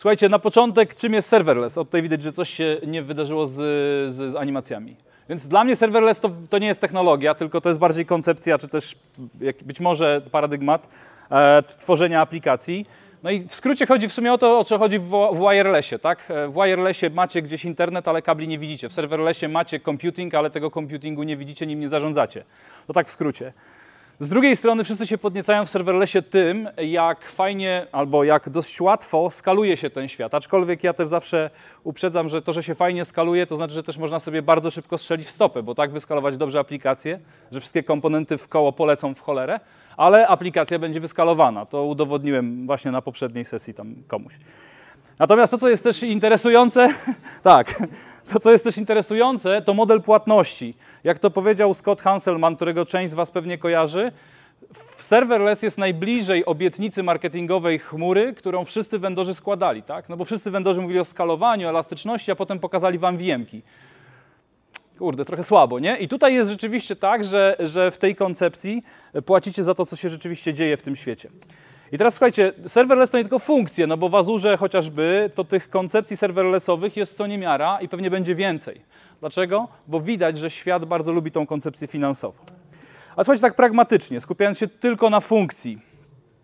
Słuchajcie, na początek, czym jest serverless? Od tej widać, że coś się nie wydarzyło z, z, z animacjami. Więc dla mnie serverless to, to, nie jest technologia, tylko to jest bardziej koncepcja, czy też być może paradygmat e, tworzenia aplikacji. No i w skrócie chodzi w sumie o to, o co chodzi w, w wirelessie, tak? E, w wirelessie macie gdzieś internet, ale kabli nie widzicie. W serverlessie macie computing, ale tego computingu nie widzicie, nim nie zarządzacie. To tak w skrócie. Z drugiej strony wszyscy się podniecają w serverlessie tym, jak fajnie albo jak dość łatwo skaluje się ten świat. Aczkolwiek ja też zawsze uprzedzam, że to, że się fajnie skaluje, to znaczy, że też można sobie bardzo szybko strzelić w stopę, bo tak wyskalować dobrze aplikację, że wszystkie komponenty w koło polecą w cholerę, ale aplikacja będzie wyskalowana. To udowodniłem właśnie na poprzedniej sesji tam komuś. Natomiast to, co jest też interesujące, tak, to, co jest też interesujące, to model płatności. Jak to powiedział Scott Hanselman, którego część z Was pewnie kojarzy, serverless jest najbliżej obietnicy marketingowej chmury, którą wszyscy vendorzy składali, tak? No bo wszyscy vendorzy mówili o skalowaniu, elastyczności, a potem pokazali Wam wiemki. Kurde, trochę słabo, nie? I tutaj jest rzeczywiście tak, że, że w tej koncepcji płacicie za to, co się rzeczywiście dzieje w tym świecie. I teraz słuchajcie, serverless to nie tylko funkcje, no bo w Azurze chociażby to tych koncepcji serverlessowych jest co niemiara i pewnie będzie więcej. Dlaczego? Bo widać, że świat bardzo lubi tą koncepcję finansową. A słuchajcie, tak pragmatycznie, skupiając się tylko na funkcji.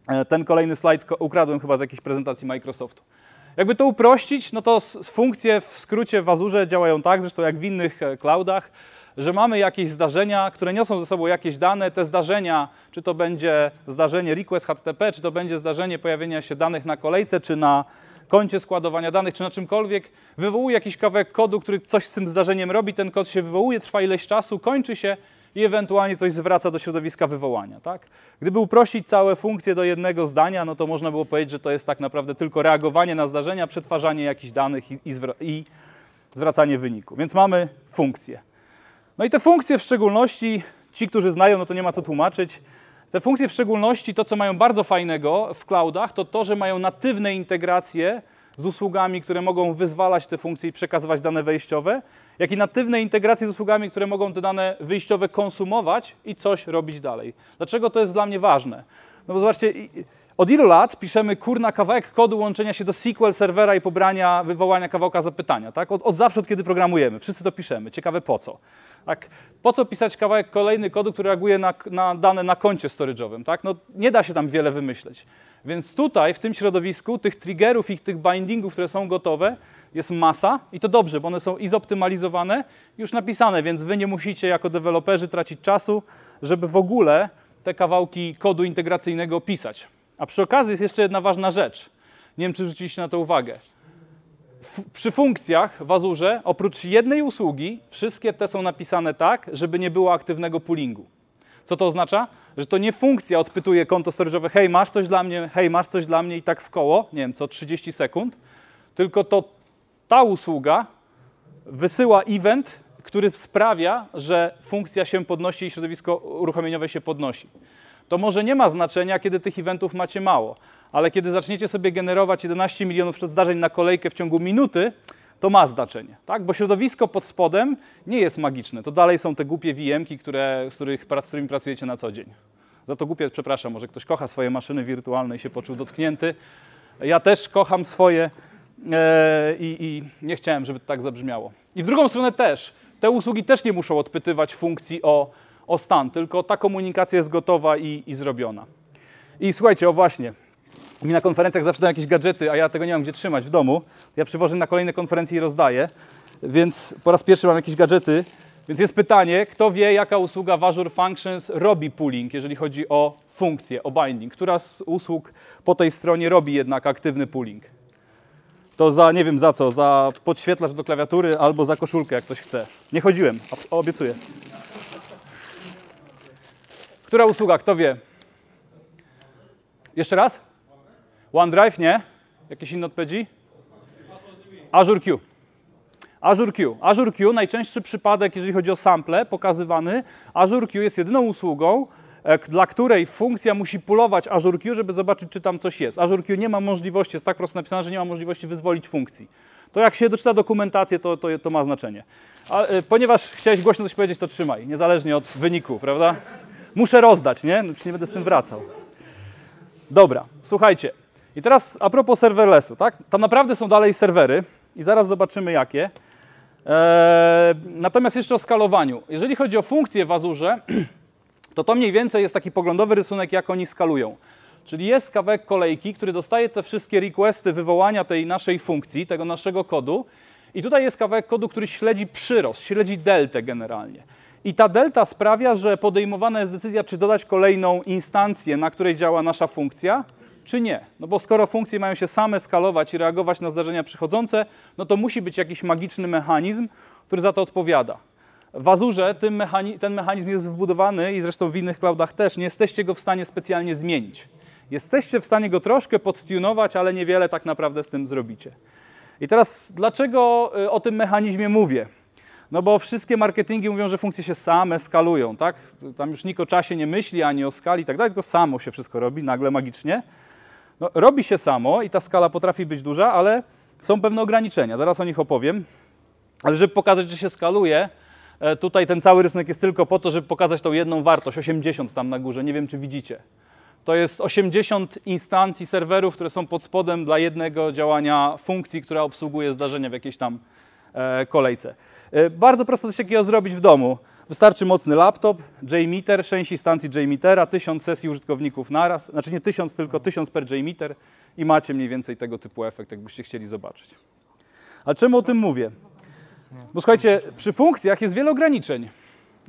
E, ten kolejny slajd ukradłem chyba z jakiejś prezentacji Microsoftu. Jakby to uprościć, no to funkcje w skrócie w Azurze działają tak, zresztą jak w innych e, cloudach, że mamy jakieś zdarzenia, które niosą ze sobą jakieś dane. Te zdarzenia, czy to będzie zdarzenie request HTTP, czy to będzie zdarzenie pojawienia się danych na kolejce, czy na koncie składowania danych, czy na czymkolwiek, wywołuje jakiś kawałek kodu, który coś z tym zdarzeniem robi, ten kod się wywołuje, trwa ileś czasu, kończy się i ewentualnie coś zwraca do środowiska wywołania. Tak? Gdyby uprościć całe funkcje do jednego zdania, no to można było powiedzieć, że to jest tak naprawdę tylko reagowanie na zdarzenia, przetwarzanie jakichś danych i, i, i zwracanie wyniku. Więc mamy funkcję. No i te funkcje w szczególności, ci, którzy znają, no to nie ma co tłumaczyć, te funkcje w szczególności, to co mają bardzo fajnego w cloudach, to to, że mają natywne integracje z usługami, które mogą wyzwalać te funkcje i przekazywać dane wejściowe, jak i natywne integracje z usługami, które mogą te dane wyjściowe konsumować i coś robić dalej. Dlaczego to jest dla mnie ważne? No bo zobaczcie, od ilu lat piszemy kurna kawałek kodu łączenia się do SQL serwera i pobrania, wywołania kawałka zapytania, tak? Od, od zawsze, od kiedy programujemy. Wszyscy to piszemy. Ciekawe po co. Tak? Po co pisać kawałek kolejny kodu, który reaguje na, na dane na koncie storage'owym? Tak? No, nie da się tam wiele wymyśleć. Więc tutaj, w tym środowisku, tych triggerów i tych bindingów, które są gotowe, jest masa i to dobrze, bo one są i zoptymalizowane, już napisane, więc wy nie musicie jako deweloperzy tracić czasu, żeby w ogóle te kawałki kodu integracyjnego pisać. A przy okazji jest jeszcze jedna ważna rzecz. Nie wiem, czy zwróciliście na to uwagę przy funkcjach w Azurze, oprócz jednej usługi, wszystkie te są napisane tak, żeby nie było aktywnego poolingu. Co to oznacza? Że to nie funkcja odpytuje konto storage'owe, hej, masz coś dla mnie, hej, masz coś dla mnie i tak w koło, nie wiem, co 30 sekund, tylko to ta usługa wysyła event, który sprawia, że funkcja się podnosi i środowisko uruchomieniowe się podnosi to może nie ma znaczenia, kiedy tych eventów macie mało, ale kiedy zaczniecie sobie generować 11 milionów zdarzeń na kolejkę w ciągu minuty, to ma znaczenie, tak? bo środowisko pod spodem nie jest magiczne. To dalej są te głupie VM-ki, które, z, których, z którymi pracujecie na co dzień. Za to głupie, przepraszam, może ktoś kocha swoje maszyny wirtualne i się poczuł dotknięty. Ja też kocham swoje e, i, i nie chciałem, żeby to tak zabrzmiało. I w drugą stronę też. Te usługi też nie muszą odpytywać funkcji o o stan, tylko ta komunikacja jest gotowa i, i zrobiona. I słuchajcie, o właśnie, mi na konferencjach zawsze dają jakieś gadżety, a ja tego nie mam gdzie trzymać w domu. Ja przywożę na kolejne konferencje i rozdaję, więc po raz pierwszy mam jakieś gadżety. Więc jest pytanie, kto wie, jaka usługa Azure Functions robi pooling, jeżeli chodzi o funkcję, o binding? Która z usług po tej stronie robi jednak aktywny pooling? To za, nie wiem za co, za podświetlacz do klawiatury albo za koszulkę, jak ktoś chce. Nie chodziłem, obiecuję. Która usługa? Kto wie? Jeszcze raz? OneDrive? Nie. Jakieś inne odpowiedzi? Azure Q. Azure Q. Azure Q, najczęstszy przypadek, jeżeli chodzi o sample pokazywany. Azure Q jest jedyną usługą, e, dla której funkcja musi pulować Azure Q, żeby zobaczyć, czy tam coś jest. Azure Q nie ma możliwości, jest tak prosto napisane, że nie ma możliwości wyzwolić funkcji. To jak się doczyta dokumentację, to, to, to ma znaczenie. A, e, ponieważ chciałeś głośno coś powiedzieć, to trzymaj, niezależnie od wyniku, prawda? muszę rozdać, nie? No nie będę z tym wracał. Dobra, słuchajcie. I teraz a propos serverlessu, tak? Tam naprawdę są dalej serwery i zaraz zobaczymy jakie. Eee, natomiast jeszcze o skalowaniu. Jeżeli chodzi o funkcje w Azurze, to to mniej więcej jest taki poglądowy rysunek, jak oni skalują. Czyli jest kawałek kolejki, który dostaje te wszystkie requesty wywołania tej naszej funkcji, tego naszego kodu. I tutaj jest kawałek kodu, który śledzi przyrost, śledzi deltę generalnie. I ta delta sprawia, że podejmowana jest decyzja, czy dodać kolejną instancję, na której działa nasza funkcja, czy nie. No bo skoro funkcje mają się same skalować i reagować na zdarzenia przychodzące, no to musi być jakiś magiczny mechanizm, który za to odpowiada. W Azurze ten mechanizm, ten mechanizm jest wbudowany i zresztą w innych cloudach też. Nie jesteście go w stanie specjalnie zmienić. Jesteście w stanie go troszkę podtunować, ale niewiele tak naprawdę z tym zrobicie. I teraz dlaczego y, o tym mechanizmie mówię? No bo wszystkie marketingi mówią, że funkcje się same skalują, tak? Tam już nikt o czasie nie myśli, ani o skali i tak dalej, tylko samo się wszystko robi, nagle magicznie. No, robi się samo i ta skala potrafi być duża, ale są pewne ograniczenia, zaraz o nich opowiem. Ale żeby pokazać, że się skaluje, e, tutaj ten cały rysunek jest tylko po to, żeby pokazać tą jedną wartość, 80 tam na górze, nie wiem czy widzicie. To jest 80 instancji serwerów, które są pod spodem dla jednego działania funkcji, która obsługuje zdarzenia w jakiejś tam E, kolejce. E, bardzo prosto coś takiego zrobić w domu. Wystarczy mocny laptop, JMeter, 6 instancji JMetera, 1000 sesji użytkowników naraz, znaczy nie 1000, tylko 1000 per JMeter i macie mniej więcej tego typu efekt, jakbyście chcieli zobaczyć. A czemu o tym mówię? Bo słuchajcie, przy funkcjach jest wiele ograniczeń.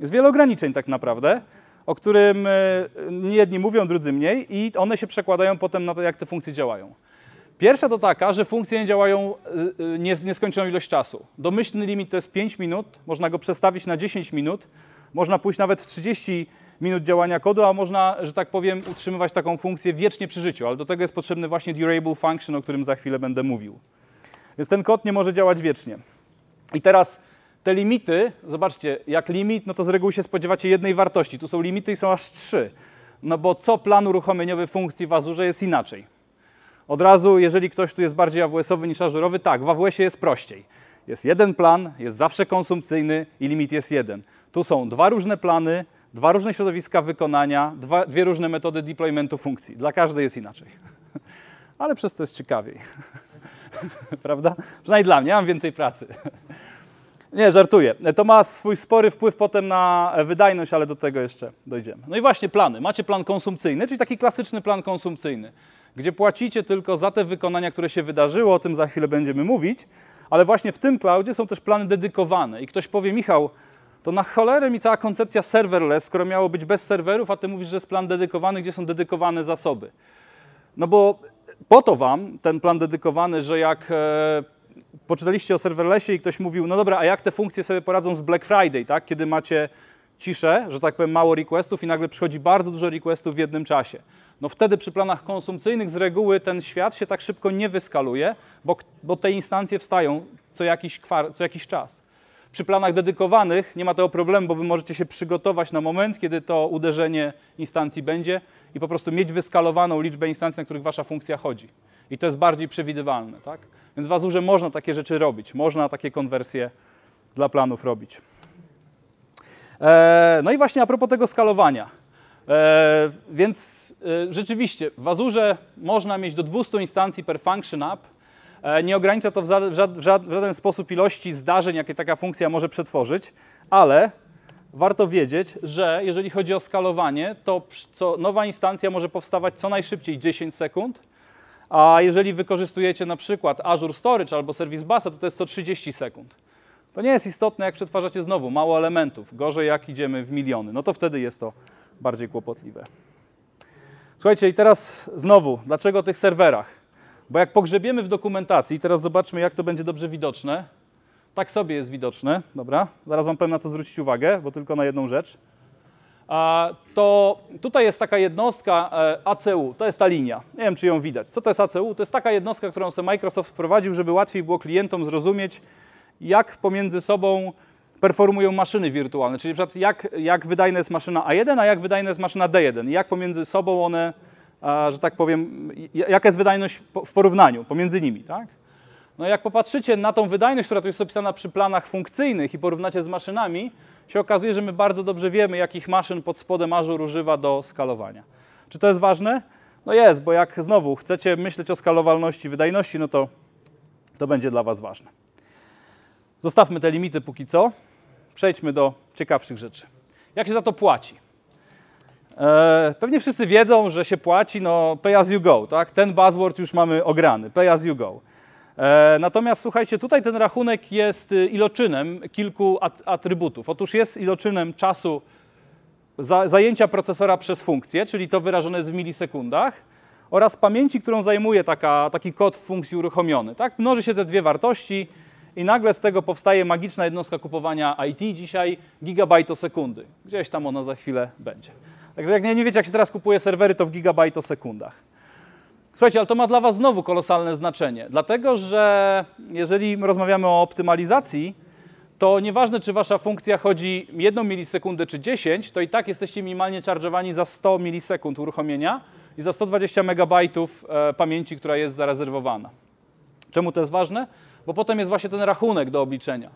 Jest wiele ograniczeń tak naprawdę, o którym e, jedni mówią, drudzy mniej i one się przekładają potem na to, jak te funkcje działają. Pierwsza to taka, że funkcje nie działają y, y, nieskończoną ilość czasu. Domyślny limit to jest 5 minut, można go przestawić na 10 minut, można pójść nawet w 30 minut działania kodu, a można, że tak powiem, utrzymywać taką funkcję wiecznie przy życiu, ale do tego jest potrzebny właśnie durable function, o którym za chwilę będę mówił. Więc ten kod nie może działać wiecznie. I teraz te limity, zobaczcie, jak limit, no to z reguły się spodziewacie jednej wartości. Tu są limity i są aż trzy. No bo co plan uruchomieniowy funkcji w Azurze jest inaczej. Od razu, jeżeli ktoś tu jest bardziej AWS-owy niż ażurowy, tak, w AWS-ie jest prościej. Jest jeden plan, jest zawsze konsumpcyjny i limit jest jeden. Tu są dwa różne plany, dwa różne środowiska wykonania, dwa, dwie różne metody deploymentu funkcji. Dla każdej jest inaczej. Ale przez to jest ciekawiej. Prawda? Przynajmniej dla mnie, ja mam więcej pracy. Nie, żartuję. To ma swój spory wpływ potem na wydajność, ale do tego jeszcze dojdziemy. No i właśnie plany. Macie plan konsumpcyjny, czyli taki klasyczny plan konsumpcyjny gdzie płacicie tylko za te wykonania, które się wydarzyło, o tym za chwilę będziemy mówić, ale właśnie w tym cloudzie są też plany dedykowane. I ktoś powie, Michał, to na cholerę mi cała koncepcja serverless, skoro miało być bez serwerów, a ty mówisz, że jest plan dedykowany, gdzie są dedykowane zasoby. No bo po to wam ten plan dedykowany, że jak e, poczytaliście o serverlessie i ktoś mówił, no dobra, a jak te funkcje sobie poradzą z Black Friday, tak? Kiedy macie ciszę, że tak powiem, mało requestów i nagle przychodzi bardzo dużo requestów w jednym czasie no wtedy przy planach konsumpcyjnych z reguły ten świat się tak szybko nie wyskaluje, bo, bo te instancje wstają co jakiś, co jakiś czas. Przy planach dedykowanych nie ma tego problemu, bo wy możecie się przygotować na moment, kiedy to uderzenie instancji będzie i po prostu mieć wyskalowaną liczbę instancji, na których wasza funkcja chodzi. I to jest bardziej przewidywalne, tak? Więc w Azurze można takie rzeczy robić, można takie konwersje dla planów robić. E, no i właśnie a propos tego skalowania. E, więc e, rzeczywiście w Azure można mieć do 200 instancji per function app. E, nie ogranicza to w, żaden sposób ilości zdarzeń, jakie taka funkcja może przetworzyć, ale warto wiedzieć, że jeżeli chodzi o skalowanie, to nowa instancja może powstawać co najszybciej 10 sekund, a jeżeli wykorzystujecie na przykład Azure Storage albo Service Busa, to to jest co 30 sekund. To nie jest istotne, jak przetwarzacie znowu mało elementów. Gorzej, jak idziemy w miliony. No to wtedy jest to bardziej kłopotliwe. Słuchajcie, i teraz znowu, dlaczego o tych serwerach? Bo jak pogrzebiemy w dokumentacji, teraz zobaczmy, jak to będzie dobrze widoczne. Tak sobie jest widoczne, dobra? Zaraz Wam powiem, na co zwrócić uwagę, bo tylko na jedną rzecz. To tutaj jest taka jednostka e, ACU, to jest ta linia. Nie wiem, czy ją widać. Co to jest ACU? To jest taka jednostka, którą sobie Microsoft wprowadził, żeby łatwiej było klientom zrozumieć, jak pomiędzy sobą performują maszyny wirtualne, czyli na jak, jak wydajna jest maszyna A1, a jak wydajna jest maszyna D1 i jak pomiędzy sobą one, że tak powiem, jaka jest wydajność w porównaniu pomiędzy nimi, tak? No jak popatrzycie na tą wydajność, która tu jest opisana przy planach funkcyjnych i porównacie z maszynami, się okazuje, że my bardzo dobrze wiemy, jakich maszyn pod spodem Azure używa do skalowania. Czy to jest ważne? No jest, bo jak znowu chcecie myśleć o skalowalności wydajności, no to to będzie dla Was ważne. Zostawmy te limity póki co. Przejdźmy do ciekawszych rzeczy. Jak się za to płaci? E, pewnie wszyscy wiedzą, że się płaci, no pay as you go, tak? Ten buzzword już mamy ograny, pay as you go. E, natomiast słuchajcie, tutaj ten rachunek jest y, iloczynem kilku atrybutów. Otóż jest iloczynem czasu zajęcia procesora przez funkcję, czyli to wyrażone jest w milisekundach, oraz pamięci, którą zajmuje taka, taki kod w funkcji uruchomiony. Tak? Mnoży się te dwie wartości, i nagle z tego powstaje magiczna jednostka kupowania IT dzisiaj, sekundy. Gdzieś tam ona za chwilę będzie. Także jak nie, nie wiecie, jak się teraz kupuje serwery, to w sekundach. Słuchajcie, ale to ma dla Was znowu kolosalne znaczenie, dlatego że jeżeli rozmawiamy o optymalizacji, to nieważne, czy Wasza funkcja chodzi 1 milisekundę czy 10, to i tak jesteście minimalnie charge'owani za 100 milisekund uruchomienia i za 120 MB e, pamięci, która jest zarezerwowana. Czemu to jest ważne? bo potem jest właśnie ten rachunek do obliczenia.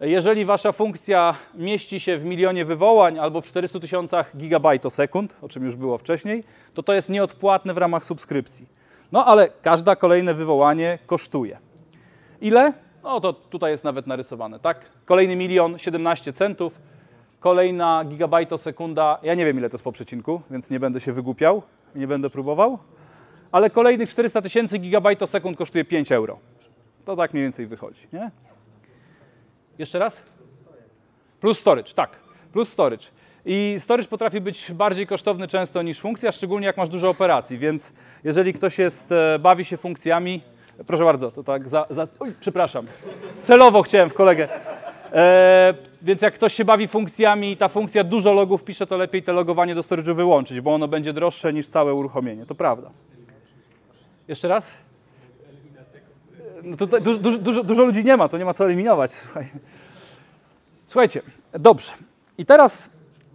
Jeżeli wasza funkcja mieści się w milionie wywołań albo w 400 tysiącach gigabajtosekund, o czym już było wcześniej, to to jest nieodpłatne w ramach subskrypcji. No ale każde kolejne wywołanie kosztuje. Ile? No to tutaj jest nawet narysowane, tak? Kolejny milion 17 centów, kolejna gigabajtosekunda, ja nie wiem ile to jest po przecinku, więc nie będę się wygłupiał, nie będę próbował, ale kolejnych 400 tysięcy gigabajtosekund kosztuje 5 euro. To tak mniej więcej wychodzi, nie? Jeszcze raz? Plus storage, tak. Plus storage. I storage potrafi być bardziej kosztowny często niż funkcja, szczególnie jak masz dużo operacji, więc jeżeli ktoś jest, e, bawi się funkcjami, proszę bardzo, to tak za, za uj, przepraszam, celowo chciałem w kolegę. E, więc jak ktoś się bawi funkcjami i ta funkcja dużo logów pisze, to lepiej te logowanie do storage'u wyłączyć, bo ono będzie droższe niż całe uruchomienie, to prawda. Jeszcze raz? No tutaj du, du, dużo, dużo ludzi nie ma, to nie ma co eliminować. Słuchaj. Słuchajcie, dobrze. I teraz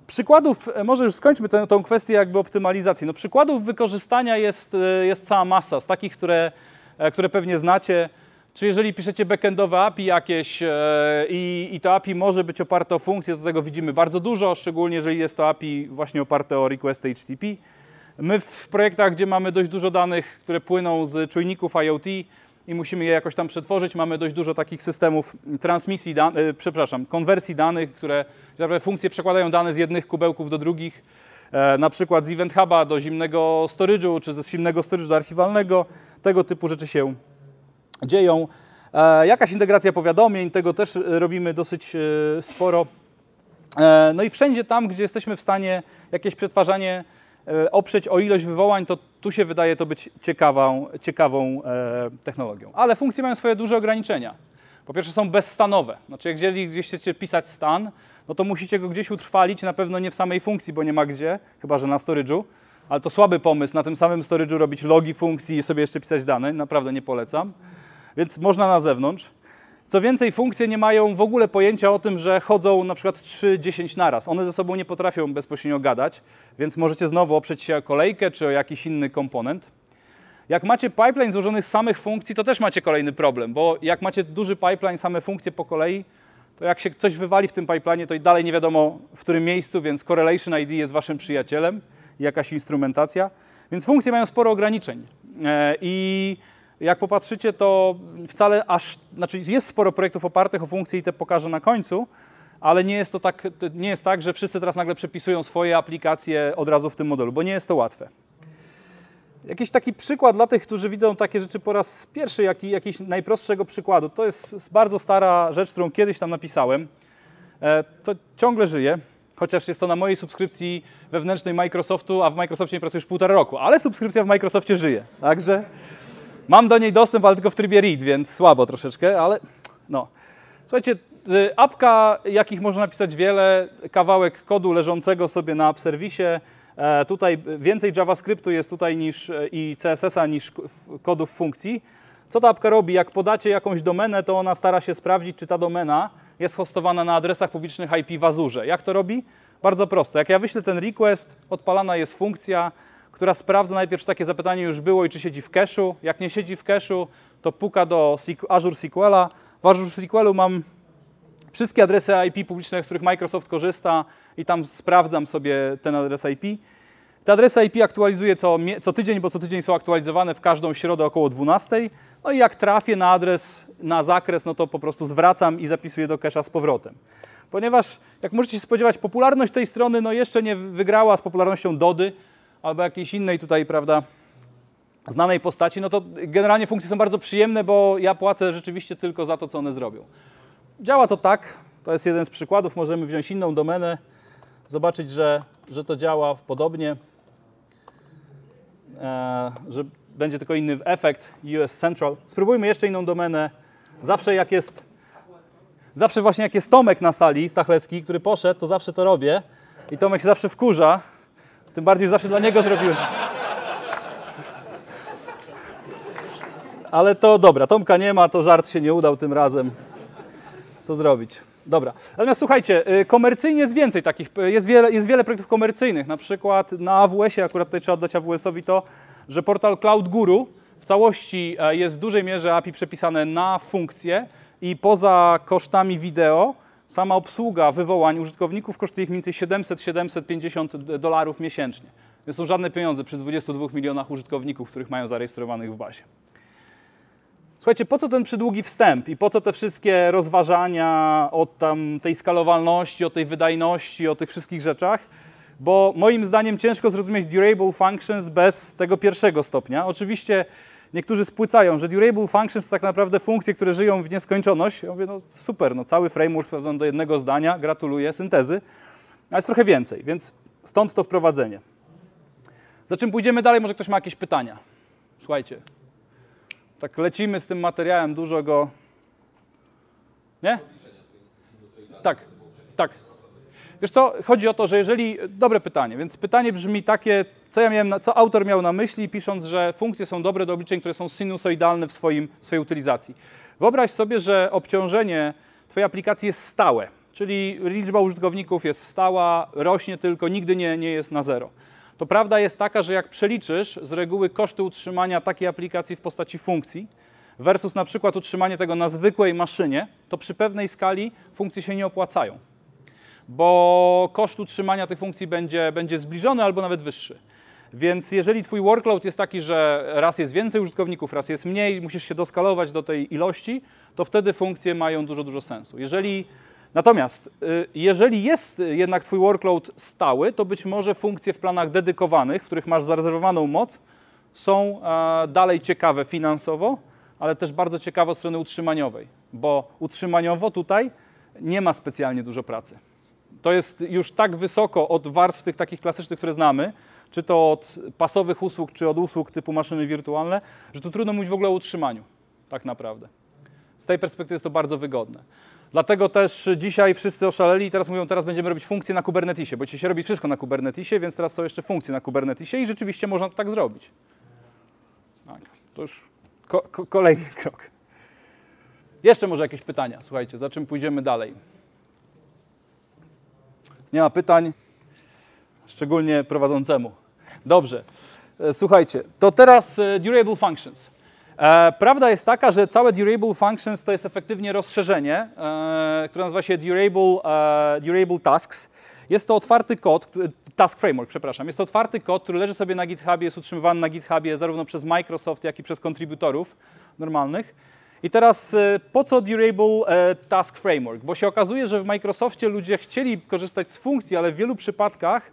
przykładów, e, może już skończmy tę, tą kwestię jakby optymalizacji. No przykładów wykorzystania jest, e, jest cała masa, z takich, które, e, które pewnie znacie. Czy jeżeli piszecie backendowe API jakieś i, i to API może być oparte o funkcje, to tego widzimy bardzo dużo, szczególnie jeżeli jest to API właśnie oparte o request HTTP. My w projektach, gdzie mamy dość dużo danych, które płyną z czujników IoT, i musimy je jakoś tam przetworzyć. Mamy dość dużo takich systemów transmisji, dan- y, przepraszam, konwersji danych, które funkcje przekładają dane z jednych kubełków do drugich, e, na przykład z Event Huba do zimnego storage'u, czy z zimnego storage'u do archiwalnego. Tego typu rzeczy się dzieją. E, jakaś integracja powiadomień, tego też y, robimy dosyć y, sporo. E, no i wszędzie tam, gdzie jesteśmy w stanie jakieś przetwarzanie oprzeć o ilość wywołań, to tu się wydaje to być ciekawą, ciekawą e, technologią. Ale funkcje mają swoje duże ograniczenia. Po pierwsze są bezstanowe. Znaczy, jeżeli gdzieś chcecie pisać stan, no to musicie go gdzieś utrwalić, na pewno nie w samej funkcji, bo nie ma gdzie, chyba że na storage'u. Ale to słaby pomysł, na tym samym storage'u robić logi funkcji i sobie jeszcze pisać dane. Naprawdę nie polecam. Więc można na zewnątrz. Co więcej, funkcje nie mają w ogóle pojęcia o tym, że chodzą na przykład 3-10 naraz. One ze sobą nie potrafią bezpośrednio gadać, więc możecie znowu oprzeć się o kolejkę czy o jakiś inny komponent. Jak macie pipeline złożonych z samych funkcji, to też macie kolejny problem, bo jak macie duży pipeline, same funkcje po kolei, to jak się coś wywali w tym pipeline, to i dalej nie wiadomo w którym miejscu, więc correlation ID jest waszym przyjacielem i jakaś instrumentacja. Więc funkcje mają sporo ograniczeń. E, I jak popatrzycie, to wcale aż, znaczy jest sporo projektów opartych o funkcje i te pokażę na końcu, ale nie jest to tak, nie jest tak, że wszyscy teraz nagle przepisują swoje aplikacje od razu w tym modelu, bo nie jest to łatwe. Jakiś taki przykład dla tych, którzy widzą takie rzeczy po raz pierwszy, jak, jakiś najprostszego przykładu. To jest bardzo stara rzecz, którą kiedyś tam napisałem. E, to ciągle żyje, chociaż jest to na mojej subskrypcji wewnętrznej Microsoftu, a w Microsoftie nie pracuję już półtora roku, ale subskrypcja w Microsoftie żyje. Także Mam do niej dostęp, ale tylko w trybie read, więc słabo troszeczkę, ale no. Słuchajcie, y, apka, jakich można napisać wiele, kawałek kodu leżącego sobie na app serwisie. E, tutaj więcej JavaScriptu jest tutaj niż e, i CSS-a niż kodów funkcji. Co ta apka robi? Jak podacie jakąś domenę, to ona stara się sprawdzić, czy ta domena jest hostowana na adresach publicznych IP w Azure. Jak to robi? Bardzo prosto. Jak ja wyślę ten request, odpalana jest funkcja, która sprawdza najpierw, czy takie zapytanie już było i czy siedzi w cache'u. Jak nie siedzi w cache'u, to puka do Azure SQL'a. W Azure SQL'u mam wszystkie adresy IP publiczne, z których Microsoft korzysta i tam sprawdzam sobie ten adres IP. Te adresy IP aktualizuję co, co, tydzień, bo co tydzień są aktualizowane w każdą środę około 12. No i jak trafię na adres, na zakres, no to po prostu zwracam i zapisuję do cache'a z powrotem. Ponieważ, jak możecie się spodziewać, popularność tej strony no jeszcze nie wygrała z popularnością Dody, albo jakiejś innej tutaj, prawda, znanej postaci, no to generalnie funkcje są bardzo przyjemne, bo ja płacę rzeczywiście tylko za to, co one zrobią. Działa to tak, to jest jeden z przykładów, możemy wziąć inną domenę, zobaczyć, że, że to działa podobnie, e, że będzie tylko inny efekt US Central. Spróbujmy jeszcze inną domenę. Zawsze jak jest, zawsze właśnie jak jest Tomek na sali, Stachlewski, który poszedł, to zawsze to robię i Tomek się zawsze wkurza, tym bardziej zawsze dla niego zrobiłem. Ale to dobra, Tomka nie ma, to żart się nie udał tym razem. Co zrobić? Dobra. Natomiast słuchajcie, y, komercyjnie jest więcej takich, y, jest wiele, jest wiele projektów komercyjnych. Na przykład na AWS-ie, akurat tutaj trzeba oddać AWS-owi to, że portal Cloud Guru w całości e, jest w dużej mierze API przepisane na funkcje i poza kosztami wideo Sama obsługa wywołań użytkowników kosztuje ich mniej więcej 700-750 dolarów miesięcznie. Nie są żadne pieniądze przy 22 milionach użytkowników, których mają zarejestrowanych w bazie. Słuchajcie, po co ten przydługi wstęp i po co te wszystkie rozważania o tam tej skalowalności, o tej wydajności, o tych wszystkich rzeczach? Bo moim zdaniem ciężko zrozumieć durable functions bez tego pierwszego stopnia. Oczywiście niektórzy spłycają, że durable functions to tak naprawdę funkcje, które żyją w nieskończoność. Ja mówię, no super, no cały framework sprawdzony do jednego zdania, gratuluję, syntezy, ale jest trochę więcej, więc stąd to wprowadzenie. Za czym pójdziemy dalej, może ktoś ma jakieś pytania. Słuchajcie, tak lecimy z tym materiałem, dużo go... Nie? Tak. Wiesz co, chodzi o to, że jeżeli... Dobre pytanie, więc pytanie brzmi takie, co, ja miałem na, co autor miał na myśli, pisząc, że funkcje są dobre do obliczeń, które są sinusoidalne w, swoim, w swojej utylizacji. Wyobraź sobie, że obciążenie Twojej aplikacji jest stałe, czyli liczba użytkowników jest stała, rośnie tylko, nigdy nie, nie jest na zero. To prawda jest taka, że jak przeliczysz z reguły koszty utrzymania takiej aplikacji w postaci funkcji versus na przykład utrzymanie tego na zwykłej maszynie, to przy pewnej skali funkcje się nie opłacają bo koszt utrzymania tych funkcji będzie, będzie zbliżony albo nawet wyższy. Więc jeżeli twój workload jest taki, że raz jest więcej użytkowników, raz jest mniej, musisz się doskalować do tej ilości, to wtedy funkcje mają dużo, dużo sensu. Jeżeli, natomiast y, jeżeli jest jednak twój workload stały, to być może funkcje w planach dedykowanych, w których masz zarezerwowaną moc, są e, dalej ciekawe finansowo, ale też bardzo ciekawe strony utrzymaniowej, bo utrzymaniowo tutaj nie ma specjalnie dużo pracy. To jest już tak wysoko od warstw tych takich klasycznych, które znamy, czy to od pasowych usług, czy od usług typu maszyny wirtualne, że tu trudno mówić w ogóle o utrzymaniu, tak naprawdę. Z tej perspektywy jest to bardzo wygodne. Dlatego też dzisiaj wszyscy oszaleli i teraz mówią, teraz będziemy robić funkcje na Kubernetesie, bo dzisiaj się robi wszystko na Kubernetesie, więc teraz są jeszcze funkcje na Kubernetesie i rzeczywiście można to tak zrobić. Tak, to już ko ko kolejny krok. Jeszcze może jakieś pytania, słuchajcie, za czym pójdziemy dalej. Nie ma pytań, szczególnie prowadzącemu. Dobrze, e, słuchajcie, to teraz e, durable functions. E, prawda jest taka, że całe durable functions to jest efektywnie rozszerzenie, które nazywa się durable, durable tasks. Jest to otwarty kod, Task Framework, przepraszam. Jest to otwarty kod, który leży sobie na GitHubie, jest utrzymywany na GitHubie zarówno przez Microsoft, jak i przez kontrybutorów normalnych. I teraz e, po co Durable e, Task Framework? Bo się okazuje, że w Microsoftie ludzie chcieli korzystać z funkcji, ale w wielu przypadkach,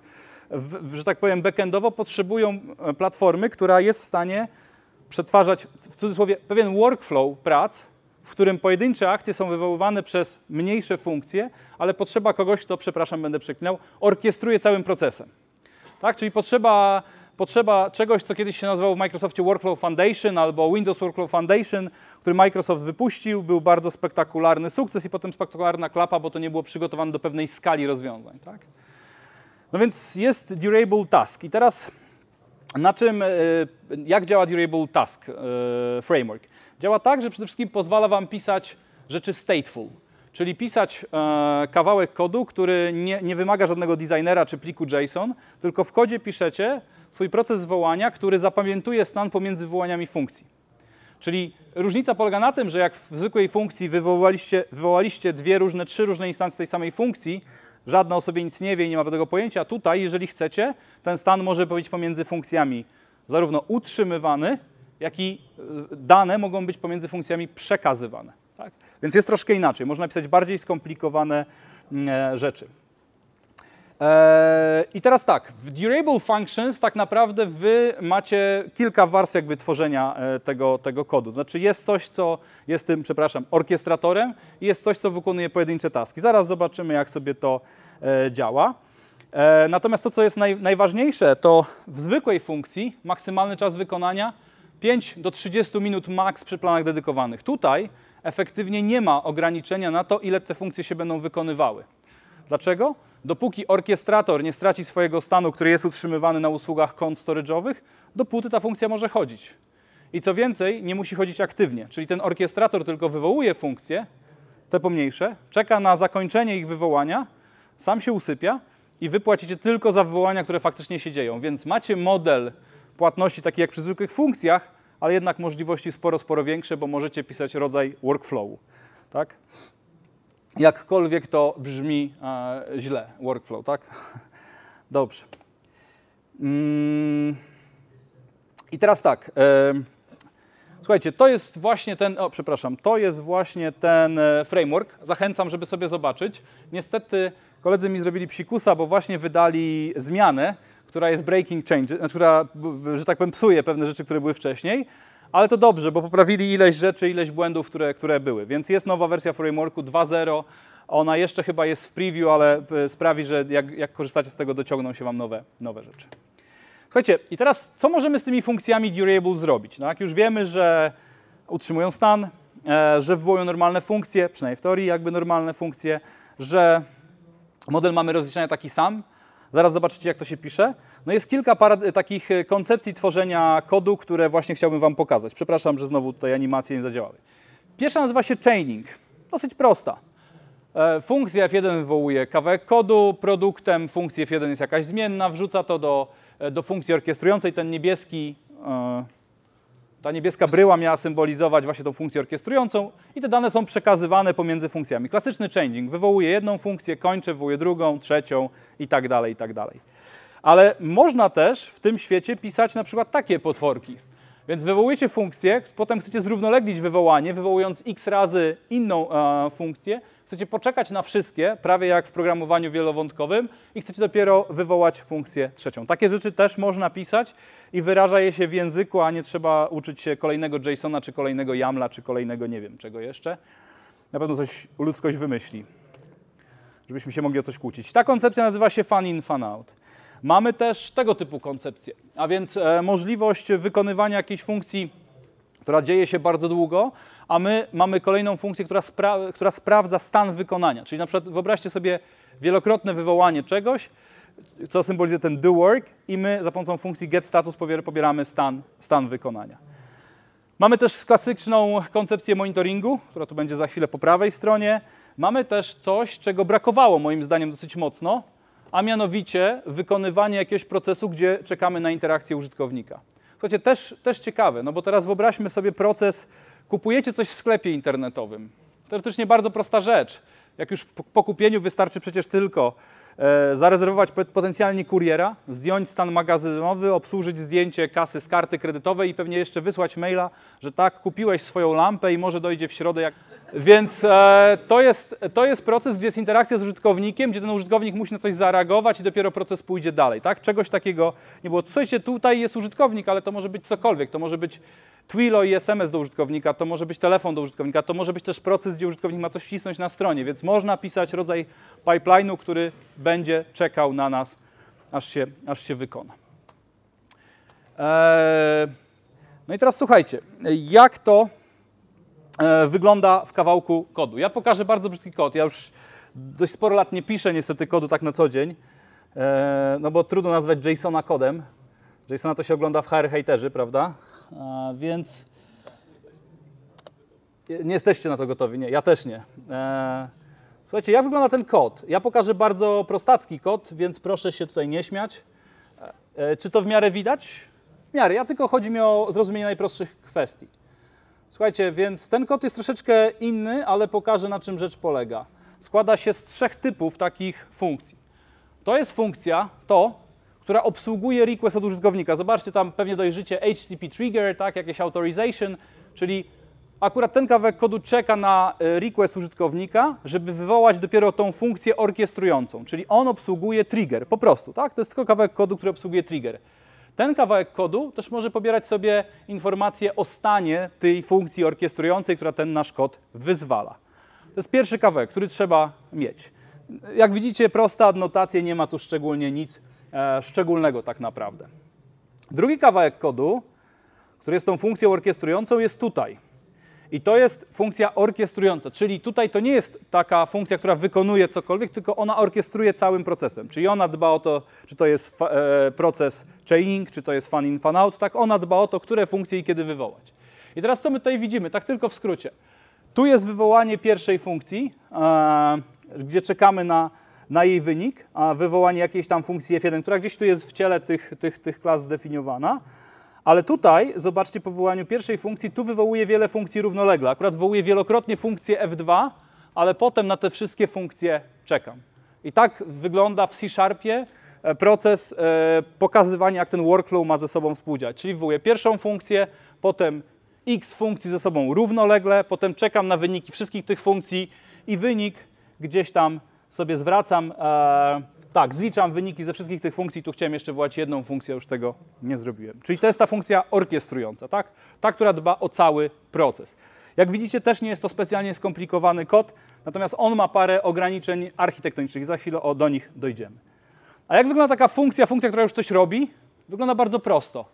w, że tak powiem, backendowo potrzebują e, platformy, która jest w stanie przetwarzać w cudzysłowie pewien workflow prac, w którym pojedyncze akcje są wywoływane przez mniejsze funkcje, ale potrzeba kogoś, kto, przepraszam, będę przeklinał, orkiestruje całym procesem. Tak? Czyli potrzeba potrzeba czegoś, co kiedyś się nazywało w Microsoftie Workflow Foundation albo Windows Workflow Foundation, który Microsoft wypuścił, był bardzo spektakularny sukces i potem spektakularna klapa, bo to nie było przygotowane do pewnej skali rozwiązań. Tak? No więc jest Durable Task i teraz na czym, e, jak działa Durable Task e, Framework? Działa tak, że przede wszystkim pozwala Wam pisać rzeczy stateful, czyli pisać e, kawałek kodu, który nie, nie wymaga żadnego designera czy pliku JSON, tylko w kodzie piszecie swój proces wołania, który zapamiętuje stan pomiędzy wywołaniami funkcji. Czyli różnica polega na tym, że jak w zwykłej funkcji wywołaliście, wywołaliście dwie różne, trzy różne instancje tej samej funkcji, żadna o sobie nic nie wie i nie ma tego pojęcia, tutaj, jeżeli chcecie, ten stan może być pomiędzy funkcjami zarówno utrzymywany, jak i e, dane mogą być pomiędzy funkcjami przekazywane. Tak? Więc jest troszkę inaczej. Można pisać bardziej skomplikowane mm, e, rzeczy. Eee, I teraz tak, w Durable Functions tak naprawdę wy macie kilka warstw jakby tworzenia e, tego, tego kodu. Znaczy jest coś, co jest tym, przepraszam, orkiestratorem i jest coś, co wykonuje pojedyncze taski. Zaraz zobaczymy, jak sobie to e, działa. E, natomiast to, co jest naj, najważniejsze, to w zwykłej funkcji maksymalny czas wykonania 5 do 30 minut max przy planach dedykowanych. Tutaj efektywnie nie ma ograniczenia na to, ile te funkcje się będą wykonywały. Dlaczego? Dopóki orkiestrator nie straci swojego stanu, który jest utrzymywany na usługach kont storage'owych, dopóty ta funkcja może chodzić. I co więcej, nie musi chodzić aktywnie, czyli ten orkiestrator tylko wywołuje funkcje, te pomniejsze, czeka na zakończenie ich wywołania, sam się usypia i wypłacicie tylko za wywołania, które faktycznie się dzieją. Więc macie model płatności taki jak przy zwykłych funkcjach, ale jednak możliwości sporo, sporo większe, bo możecie pisać rodzaj workflowu. Tak? Jakkolwiek to brzmi e, źle, workflow, tak? Dobrze. Mm. I teraz tak. E, słuchajcie, to jest właśnie ten, o przepraszam, to jest właśnie ten e, framework. Zachęcam, żeby sobie zobaczyć. Niestety koledzy mi zrobili psikusa, bo właśnie wydali zmianę, która jest breaking change, znaczy która, że tak powiem, psuje pewne rzeczy, które były wcześniej ale to dobrze, bo poprawili ileś rzeczy, ileś błędów, które, które były. Więc jest nowa wersja frameworku 2.0. Ona jeszcze chyba jest w preview, ale e, sprawi, że jak, jak korzystacie z tego, dociągną się Wam nowe, nowe rzeczy. Słuchajcie, i teraz co możemy z tymi funkcjami durable zrobić? No, jak Już wiemy, że utrzymują stan, e, że wywołują normalne funkcje, przynajmniej w teorii jakby normalne funkcje, że model mamy rozliczania taki sam, Zaraz zobaczycie, jak to się pisze. No jest kilka par takich e, koncepcji tworzenia kodu, które właśnie chciałbym Wam pokazać. Przepraszam, że znowu tutaj animacje nie zadziałały. Pierwsza nazywa się chaining. Dosyć prosta. E, funkcja F1 wywołuje kawałek kodu, produktem funkcji F1 jest jakaś zmienna, wrzuca to do, e, do funkcji orkiestrującej, ten niebieski ta niebieska bryła miała symbolizować właśnie tą funkcję orkiestrującą i te dane są przekazywane pomiędzy funkcjami. Klasyczny changing wywołuje jedną funkcję, kończy, wywołuje drugą, trzecią i tak dalej, i tak dalej. Ale można też w tym świecie pisać na przykład takie potworki. Więc wywołujecie funkcję, potem chcecie zrównoleglić wywołanie, wywołując x razy inną e, funkcję chcecie poczekać na wszystkie, prawie jak w programowaniu wielowątkowym i chcecie dopiero wywołać funkcję trzecią. Takie rzeczy też można pisać i wyraża je się w języku, a nie trzeba uczyć się kolejnego JSONa, czy kolejnego YAMLa, czy kolejnego nie wiem czego jeszcze. Na pewno coś ludzkość wymyśli, żebyśmy się mogli o coś kłócić. Ta koncepcja nazywa się fan in, fan out. Mamy też tego typu koncepcje, a więc e, możliwość wykonywania jakiejś funkcji, która dzieje się bardzo długo, a my mamy kolejną funkcję, która, spra która sprawdza stan wykonania. Czyli na przykład wyobraźcie sobie wielokrotne wywołanie czegoś, co symbolizuje ten do work i my za pomocą funkcji getStatus pobieramy stan, stan wykonania. Mamy też klasyczną koncepcję monitoringu, która tu będzie za chwilę po prawej stronie. Mamy też coś, czego brakowało moim zdaniem dosyć mocno, a mianowicie wykonywanie jakiegoś procesu, gdzie czekamy na interakcję użytkownika. Słuchajcie, też, też ciekawe, no bo teraz wyobraźmy sobie proces, kupujecie coś w sklepie internetowym. Teoretycznie bardzo prosta rzecz. Jak już po, po kupieniu wystarczy przecież tylko E, zarezerwować potencjalnie kuriera, zdjąć stan magazynowy, obsłużyć zdjęcie kasy z karty kredytowej i pewnie jeszcze wysłać maila, że tak, kupiłeś swoją lampę i może dojdzie w środę jak... Więc e, to, jest, to jest proces, gdzie jest interakcja z użytkownikiem, gdzie ten użytkownik musi na coś zareagować i dopiero proces pójdzie dalej, tak? Czegoś takiego nie było. Słuchajcie, tutaj jest użytkownik, ale to może być cokolwiek, to może być Twilio i SMS do użytkownika, to może być telefon do użytkownika, to może być też proces, gdzie użytkownik ma coś wcisnąć na stronie, więc można pisać rodzaj pipeline'u, który będzie czekał na nas, aż się, aż się wykona. E, no i teraz słuchajcie, jak to e, wygląda w kawałku kodu. Ja pokażę bardzo brzydki kod. Ja już dość sporo lat nie piszę niestety kodu tak na co dzień, e, no bo trudno nazwać JSONa kodem. JSONa to się ogląda w HR Haterzy, prawda? Więc nie jesteście na to gotowi, nie, ja też nie. Słuchajcie, jak wygląda ten kod? Ja pokażę bardzo prostacki kod, więc proszę się tutaj nie śmiać. E, e, czy to w miarę widać? W miarę. Ja tylko chodzi mi o zrozumienie najprostszych kwestii. Słuchajcie, więc ten kod jest troszeczkę inny, ale pokażę na czym rzecz polega. Składa się z trzech typów takich funkcji. To jest funkcja, to, która obsługuje request od użytkownika. Zobaczcie, tam pewnie dojrzycie HTTP trigger, tak, jakieś authorization, czyli Akurat ten kawałek kodu czeka na y, request użytkownika, żeby wywołać dopiero tą funkcję orkiestrującą, czyli on obsługuje trigger, po prostu, tak? To jest tylko kawałek kodu, który obsługuje trigger. Ten kawałek kodu też może pobierać sobie informacje o stanie tej funkcji orkiestrującej, która ten nasz kod wyzwala. To jest pierwszy kawałek, który trzeba mieć. Jak widzicie, prosta adnotacja, nie ma tu szczególnie nic e, szczególnego tak naprawdę. Drugi kawałek kodu, który jest tą funkcją orkiestrującą, jest tutaj. I to jest funkcja orkiestrująca, czyli tutaj to nie jest taka funkcja, która wykonuje cokolwiek, tylko ona orkiestruje całym procesem. Czyli ona dba o to, czy to jest e, proces chaining, czy to jest fan in, fan out, tak ona dba o to, które funkcje i kiedy wywołać. I teraz co my tutaj widzimy, tak tylko w skrócie. Tu jest wywołanie pierwszej funkcji, gdzie czekamy na, na jej wynik, a wywołanie jakiejś tam funkcji F1, która gdzieś tu jest w ciele tych, tych, tych klas zdefiniowana. Ale tutaj, zobaczcie, po wywołaniu pierwszej funkcji, tu wywołuje wiele funkcji równolegle. Akurat wywołuje wielokrotnie funkcję F2, ale potem na te wszystkie funkcje czekam. I tak wygląda w C-Sharpie e, proces e, pokazywania, jak ten workflow ma ze sobą współdziałać. Czyli wywołuję pierwszą funkcję, potem x funkcji ze sobą równolegle, potem czekam na wyniki wszystkich tych funkcji i wynik gdzieś tam sobie zwracam e, tak, zliczam wyniki ze wszystkich tych funkcji. Tu chciałem jeszcze wywołać jedną funkcję, już tego nie zrobiłem. Czyli to jest ta funkcja orkiestrująca, tak? Ta, która dba o cały proces. Jak widzicie, też nie jest to specjalnie skomplikowany kod, natomiast on ma parę ograniczeń architektonicznych. Za chwilę do nich dojdziemy. A jak wygląda taka funkcja, funkcja, która już coś robi? Wygląda bardzo prosto.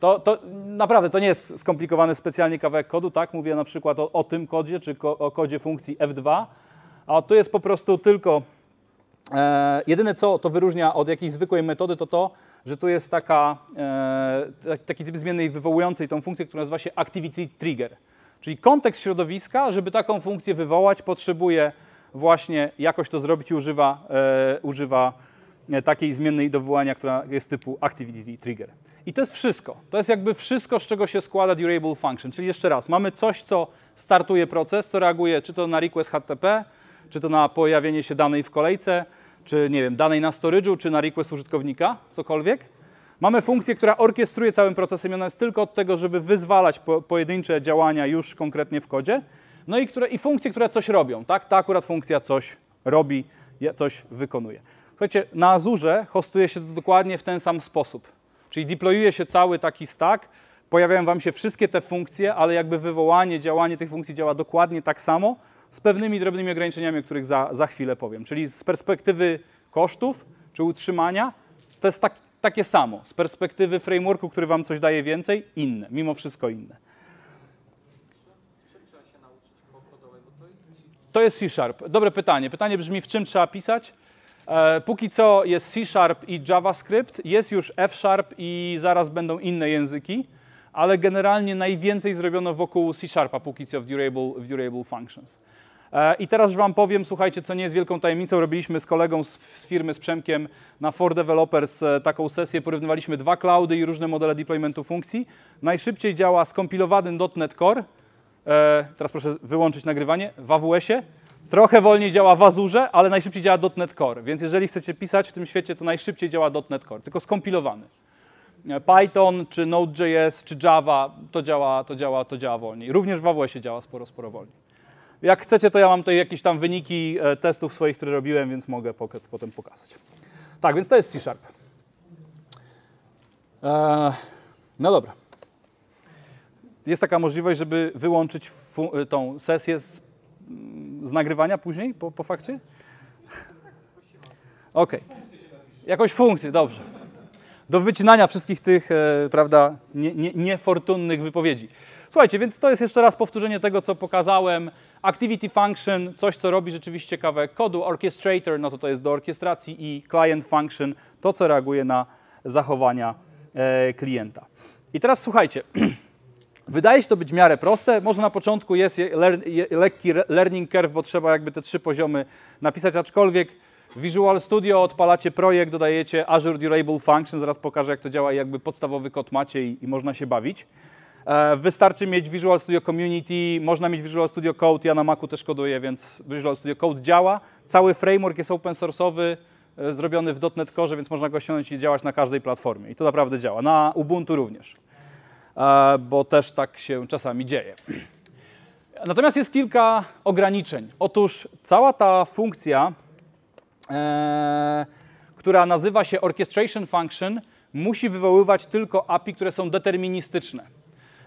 To, to naprawdę to nie jest skomplikowany specjalnie kawałek kodu, tak? Mówię na przykład o, o tym kodzie, czy ko, o kodzie funkcji F2, a to jest po prostu tylko E, jedyne co to wyróżnia od jakiejś zwykłej metody to to, że tu jest taka, e, taki typ zmiennej wywołującej tą funkcję, która nazywa się activity trigger. Czyli kontekst środowiska, żeby taką funkcję wywołać, potrzebuje właśnie jakoś to zrobić i używa, e, używa e, takiej zmiennej do wywołania, która jest typu activity trigger. I to jest wszystko. To jest jakby wszystko, z czego się składa durable function. Czyli jeszcze raz, mamy coś, co startuje proces, co reaguje czy to na request HTTP, czy to na pojawienie się danej w kolejce, czy nie wiem, danej na storage'u, czy na request użytkownika, cokolwiek. Mamy funkcję, która orkiestruje całym procesem i ona jest tylko od tego, żeby wyzwalać po, pojedyncze działania już konkretnie w kodzie. No i, które, i funkcje, które coś robią, tak? Ta akurat funkcja coś robi, coś wykonuje. Słuchajcie, na Azure hostuje się to dokładnie w ten sam sposób. Czyli deployuje się cały taki stack, pojawiają Wam się wszystkie te funkcje, ale jakby wywołanie, działanie tych funkcji działa dokładnie tak samo, z pewnymi drobnymi ograniczeniami, o których za, za chwilę powiem. Czyli z perspektywy kosztów czy utrzymania to jest tak, takie samo. Z perspektywy frameworku, który Wam coś daje więcej, inne, mimo wszystko inne. To jest C-Sharp. Dobre pytanie. Pytanie brzmi, w czym trzeba pisać? E, póki co jest C-Sharp i JavaScript, jest już F-Sharp i zaraz będą inne języki, ale generalnie najwięcej zrobiono wokół C-Sharpa póki co w durable, w durable Functions. E, I teraz już Wam powiem, słuchajcie, co nie jest wielką tajemnicą, robiliśmy z kolegą z, z firmy, z Przemkiem na For Developers e, taką sesję, porównywaliśmy dwa cloudy i różne modele deploymentu funkcji. Najszybciej działa skompilowany .NET Core, e, teraz proszę wyłączyć nagrywanie, w AWS-ie. Trochę wolniej działa w Azurze, ale najszybciej działa .NET Core, więc jeżeli chcecie pisać w tym świecie, to najszybciej działa .NET Core, tylko skompilowany. Python, czy Node.js, czy Java, to działa, to działa, to działa wolniej. Również w AWS-ie działa sporo, sporo wolniej. Jak chcecie, to ja mam tutaj jakieś tam wyniki e, testów swoich, które robiłem, więc mogę potem pokazać. Tak, więc to jest C Sharp. Eee, no dobra. Jest taka możliwość, żeby wyłączyć e, tą sesję z, mm, z, nagrywania później, po, po fakcie? Okej. Okay. Jakąś funkcję, dobrze. Do wycinania wszystkich tych, e, prawda, nie, nie, niefortunnych wypowiedzi. Słuchajcie, więc to jest jeszcze raz powtórzenie tego, co pokazałem. Activity function, coś co robi rzeczywiście kawę kodu. Orchestrator, no to to jest do orkiestracji i client function, to co reaguje na zachowania e, klienta. I teraz słuchajcie, wydaje się to być w miarę proste. Może na początku jest learn, lekki learning curve, bo trzeba jakby te trzy poziomy napisać, aczkolwiek Visual Studio, odpalacie projekt, dodajecie Azure Durable Function, zaraz pokażę jak to działa i jakby podstawowy kod macie i, i można się bawić. E, wystarczy mieć Visual Studio Community, można mieć Visual Studio Code, ja na Macu też koduję, więc Visual Studio Code działa. Cały framework jest open source'owy, e, zrobiony w .NET Core, więc można go ściągnąć i działać na każdej platformie. I to naprawdę działa, na Ubuntu również, e, bo też tak się czasami dzieje. Natomiast jest kilka ograniczeń. Otóż cała ta funkcja, e, która nazywa się Orchestration Function, musi wywoływać tylko API, które są deterministyczne.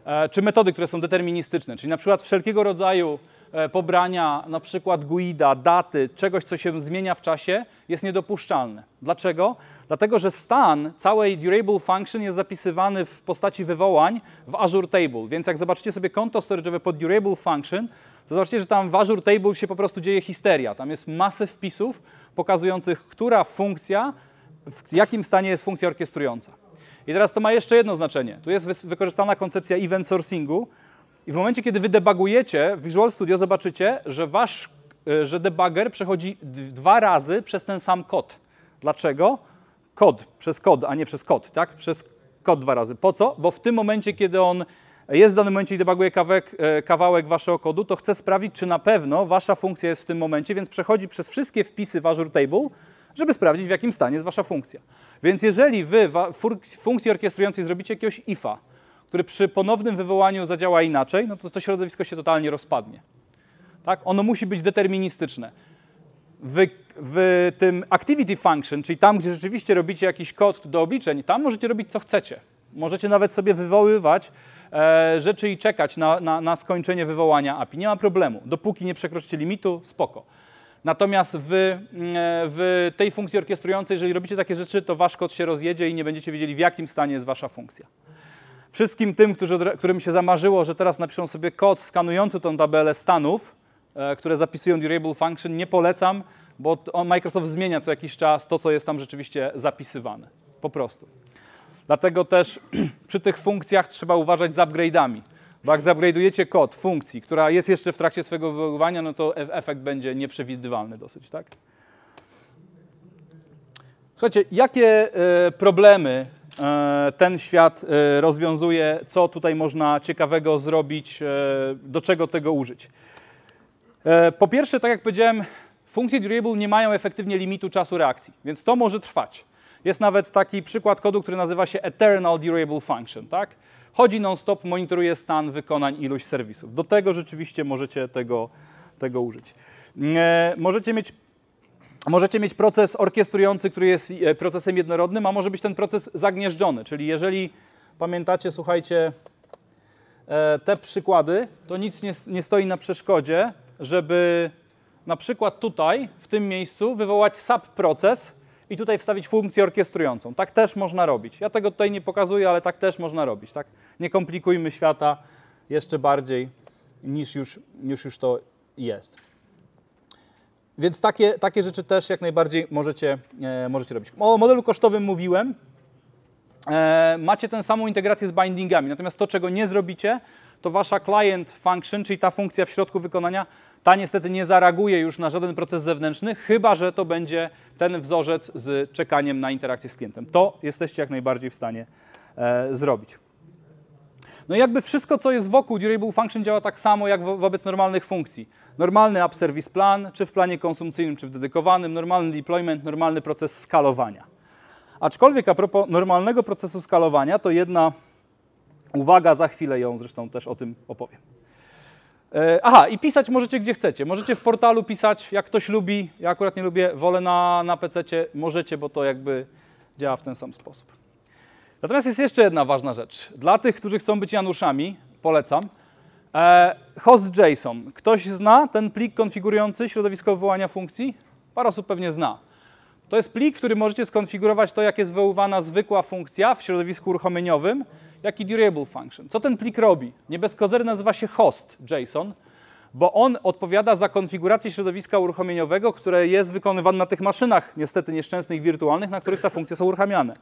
E, czy metody, które są deterministyczne, czyli na przykład wszelkiego rodzaju e, pobrania na przykład guida, daty, czegoś, co się zmienia w czasie, jest niedopuszczalne. Dlaczego? Dlatego, że stan całej durable function jest zapisywany w postaci wywołań w Azure Table, więc jak zobaczycie sobie konto storage'owe pod durable function, to zobaczycie, że tam w Azure Table się po prostu dzieje histeria. Tam jest masę wpisów pokazujących, która funkcja, w jakim stanie jest funkcja orkiestrująca. I teraz to ma jeszcze jedno znaczenie. Tu jest wykorzystana koncepcja event sourcingu i w momencie, kiedy wy debagujecie w Visual Studio, zobaczycie, że wasz, e, że debugger przechodzi dwa razy przez ten sam kod. Dlaczego? Kod, przez kod, a nie przez kod, tak? Przez kod dwa razy. Po co? Bo w tym momencie, kiedy on jest w danym momencie i debaguje kawałek, e, kawałek waszego kodu, to chce sprawdzić, czy na pewno wasza funkcja jest w tym momencie, więc przechodzi przez wszystkie wpisy w Azure Table, żeby sprawdzić, w jakim stanie jest wasza funkcja. Więc jeżeli wy w funkcji orkiestrującej zrobicie jakiegoś ifa, który przy ponownym wywołaniu zadziała inaczej, no to to środowisko się totalnie rozpadnie. Tak? Ono musi być deterministyczne. w tym activity function, czyli tam, gdzie rzeczywiście robicie jakiś kod do obliczeń, tam możecie robić co chcecie. Możecie nawet sobie wywoływać e, rzeczy i czekać na, na, na skończenie wywołania API. Nie ma problemu. Dopóki nie przekroczycie limitu, spoko. Natomiast w, mm, e, w tej funkcji orkiestrującej, jeżeli robicie takie rzeczy, to wasz kod się rozjedzie i nie będziecie wiedzieli, w jakim stanie jest wasza funkcja. Wszystkim tym, którzy, którym się zamarzyło, że teraz napiszą sobie kod skanujący tą tabelę stanów, e, które zapisują durable function, nie polecam, bo Microsoft zmienia co jakiś czas to, co jest tam rzeczywiście zapisywane. Po prostu. Dlatego też przy tych funkcjach trzeba uważać z upgrade'ami. Bo jak zupgrade'ujecie kod funkcji, która jest jeszcze w trakcie swojego wywoływania, no to e- efekt będzie nieprzewidywalny dosyć, tak? Słuchajcie, jakie e, problemy e, ten świat rozwiązuje, co tutaj można ciekawego zrobić, do czego tego użyć? Po pierwsze, tak jak powiedziałem, funkcje durable nie mają efektywnie limitu czasu reakcji, więc to może trwać. Jest nawet taki przykład kodu, który nazywa się Eternal Durable Function, tak? chodzi non-stop, monitoruje stan wykonań, ilość serwisów. Do tego rzeczywiście możecie tego, tego użyć. E, możecie mieć Możecie mieć proces orkiestrujący, który jest e, procesem jednorodnym, a może być ten proces zagnieżdżony. Czyli jeżeli pamiętacie, słuchajcie, e, te przykłady, to nic nie, nie stoi na przeszkodzie, żeby na przykład tutaj, w tym miejscu, wywołać subproces, i tutaj wstawić funkcję orkiestrującą. Tak też można robić. Ja tego tutaj nie pokazuję, ale tak też można robić. Tak? Nie komplikujmy świata jeszcze bardziej niż już, niż już to jest. Więc takie, takie rzeczy też jak najbardziej możecie, e, możecie robić. O modelu kosztowym mówiłem. E, macie tę samą integrację z bindingami, natomiast to, czego nie zrobicie, to wasza client function, czyli ta funkcja w środku wykonania, ta niestety nie zareaguje już na żaden proces zewnętrzny, chyba że to będzie ten wzorzec z czekaniem na interakcję z klientem. To jesteście jak najbardziej w stanie e, zrobić. No i jakby wszystko, co jest wokół Durable Function działa tak samo jak wobec normalnych funkcji. Normalny App Service Plan, czy w planie konsumpcyjnym, czy w dedykowanym, normalny deployment, normalny proces skalowania. Aczkolwiek a propos normalnego procesu skalowania, to jedna uwaga, za chwilę ją zresztą też o tym opowiem. E, aha, i pisać możecie gdzie chcecie. Możecie w portalu pisać, jak ktoś lubi. Ja akurat nie lubię, wolę na, na PC. Możecie, bo to jakby działa w ten sam sposób. Natomiast jest jeszcze jedna ważna rzecz. Dla tych, którzy chcą być Januszami, polecam. E, host.json. Ktoś zna ten plik konfigurujący środowisko wywołania funkcji? Parę osób pewnie zna. To jest plik, w którym możecie skonfigurować to, jak jest wywoływana zwykła funkcja w środowisku uruchomieniowym jak i durable function. Co ten plik robi? Nie bez kozery nazywa się host JSON, bo on odpowiada za konfigurację środowiska uruchomieniowego, które jest wykonywane na tych maszynach, niestety nieszczęsnych, wirtualnych, na których te funkcje są uruchamiane.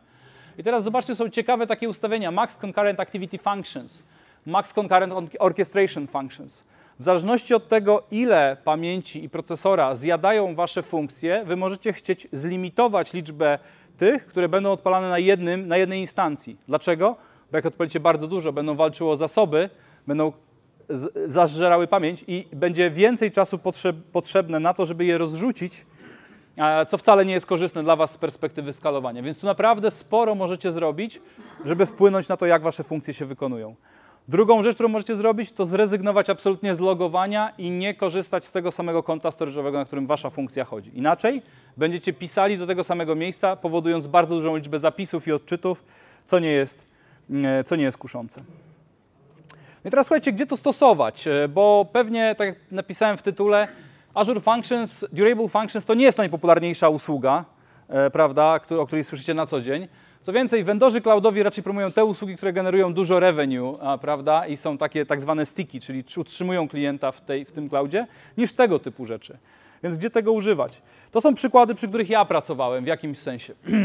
I teraz zobaczcie, są ciekawe takie ustawienia. Max Concurrent Activity Functions, Max Concurrent Orchestration Functions. W zależności od tego, ile pamięci i procesora zjadają Wasze funkcje, Wy możecie chcieć zlimitować liczbę tych, które będą odpalane na, jednym, na jednej instancji. Dlaczego? bo jak odpalicie bardzo dużo, będą walczyły o zasoby, będą zażerały pamięć i będzie więcej czasu potrzebne na to, żeby je rozrzucić, co wcale nie jest korzystne dla Was z perspektywy skalowania. Więc tu naprawdę sporo możecie zrobić, żeby wpłynąć na to, jak Wasze funkcje się wykonują. Drugą rzecz, którą możecie zrobić, to zrezygnować absolutnie z logowania i nie korzystać z tego samego konta storage'owego, na którym wasza funkcja chodzi. Inaczej będziecie pisali do tego samego miejsca, powodując bardzo dużą liczbę zapisów i odczytów, co nie jest E, co nie jest kuszące. No i teraz słuchajcie, gdzie to stosować? E, bo pewnie, tak jak napisałem w tytule, Azure Functions, Durable Functions to nie jest najpopularniejsza usługa, e, prawda, o której słyszycie na co dzień. Co więcej, vendorzy cloudowi raczej promują te usługi, które generują dużo revenue, prawda, i są takie tak zwane sticky, czyli utrzymują klienta w, tej, w tym cloudzie, niż tego typu rzeczy. Więc gdzie tego używać? To są przykłady, przy których ja pracowałem w jakimś sensie.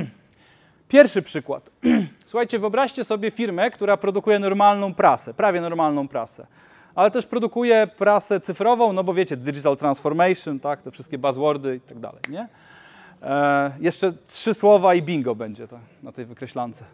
Pierwszy przykład. Słuchajcie, wyobraźcie sobie firmę, która produkuje normalną prasę, prawie normalną prasę, ale też produkuje prasę cyfrową, no bo wiecie, digital transformation, tak, te wszystkie buzzwordy i tak dalej, nie? E, jeszcze trzy słowa i bingo będzie to, na tej wykreślance.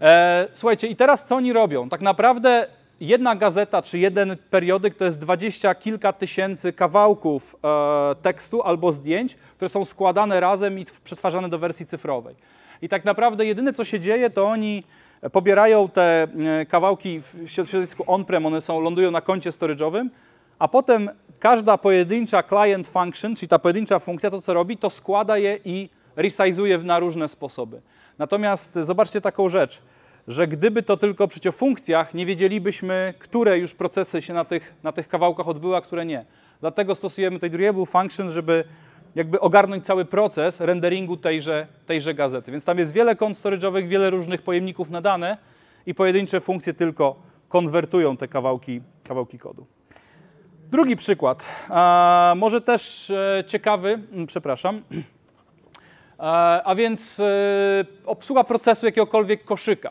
E, słuchajcie, i teraz co oni robią? Tak naprawdę jedna gazeta czy jeden periodyk to jest dwadzieścia kilka tysięcy kawałków e, tekstu albo zdjęć, które są składane razem i przetwarzane do wersji cyfrowej. I tak naprawdę jedyne co się dzieje, to oni pobierają te e, kawałki w środowisku on-prem, one są, lądują na koncie storage'owym, a potem każda pojedyncza client function, czyli ta pojedyncza funkcja, to co robi, to składa je i resizuje na różne sposoby. Natomiast zobaczcie taką rzecz że gdyby to tylko przecież o funkcjach, nie wiedzielibyśmy, które już procesy się na tych, na tych kawałkach odbyły, a które nie. Dlatego stosujemy tej durable function, żeby jakby ogarnąć cały proces renderingu tejże, tejże gazety. Więc tam jest wiele kont storage'owych, wiele różnych pojemników na dane i pojedyncze funkcje tylko konwertują te kawałki, kawałki kodu. Drugi przykład, może też e, ciekawy, mm, przepraszam, a, e, a więc e, obsługa procesu jakiegokolwiek koszyka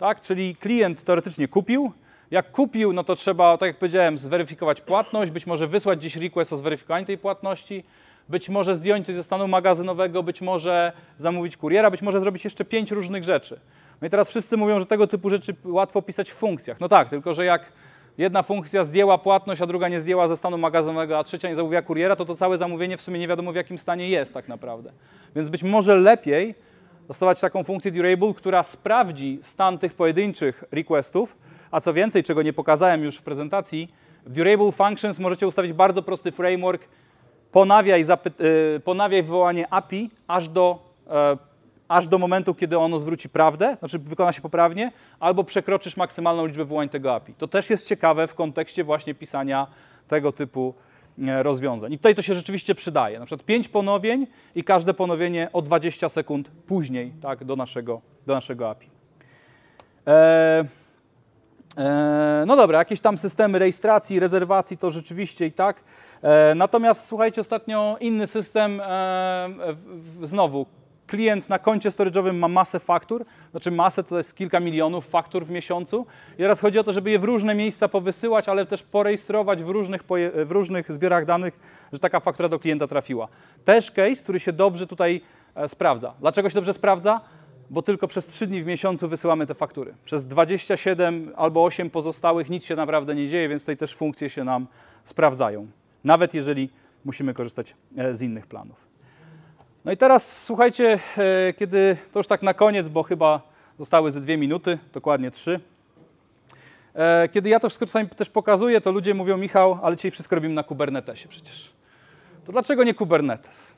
tak? Czyli klient teoretycznie kupił, jak kupił, no to trzeba, tak jak powiedziałem, zweryfikować płatność, być może wysłać gdzieś request o zweryfikowanie tej płatności, być może zdjąć coś ze stanu magazynowego, być może zamówić kuriera, być może zrobić jeszcze pięć różnych rzeczy. No i teraz wszyscy mówią, że tego typu rzeczy łatwo pisać w funkcjach. No tak, tylko że jak jedna funkcja zdjęła płatność, a druga nie zdjęła ze stanu magazynowego, a trzecia nie zamówiła kuriera, to to całe zamówienie w sumie nie wiadomo w jakim stanie jest tak naprawdę. Więc być może lepiej zastosować taką funkcję durable, która sprawdzi stan tych pojedynczych requestów, a co więcej, czego nie pokazałem już w prezentacji, w durable functions możecie ustawić bardzo prosty framework, ponawiaj, y, ponawiaj wywołanie API aż do, e, aż do momentu, kiedy ono zwróci prawdę, znaczy wykona się poprawnie, albo przekroczysz maksymalną liczbę wywołań tego API. To też jest ciekawe w kontekście właśnie pisania tego typu E, rozwiązań. I tutaj to się rzeczywiście przydaje. Na przykład 5 ponowień i każde ponowienie o 20 sekund później tak, do, naszego, do naszego API. Eee, no dobra, jakieś tam systemy rejestracji, rezerwacji to rzeczywiście i tak. E, natomiast słuchajcie, ostatnio inny system, e, w, w, znowu klient na koncie storage'owym ma masę faktur, znaczy masę to jest kilka milionów faktur w miesiącu i teraz chodzi o to, żeby je w różne miejsca powysyłać, ale też porejestrować w różnych, w różnych zbiorach danych, że taka faktura do klienta trafiła. Też case, który się dobrze tutaj e, sprawdza. Dlaczego się dobrze sprawdza? Bo tylko przez 3 dni w miesiącu wysyłamy te faktury. Przez 27 albo 8 pozostałych nic się naprawdę nie dzieje, więc tutaj też funkcje się nam sprawdzają. Nawet jeżeli musimy korzystać e, z innych planów. No i teraz słuchajcie, e, kiedy to już tak na koniec, bo chyba zostały ze dwie minuty, dokładnie trzy. E, kiedy ja to wszystko czasami też pokazuję, to ludzie mówią, Michał, ale dzisiaj wszystko robimy na Kubernetesie przecież. To dlaczego nie Kubernetes?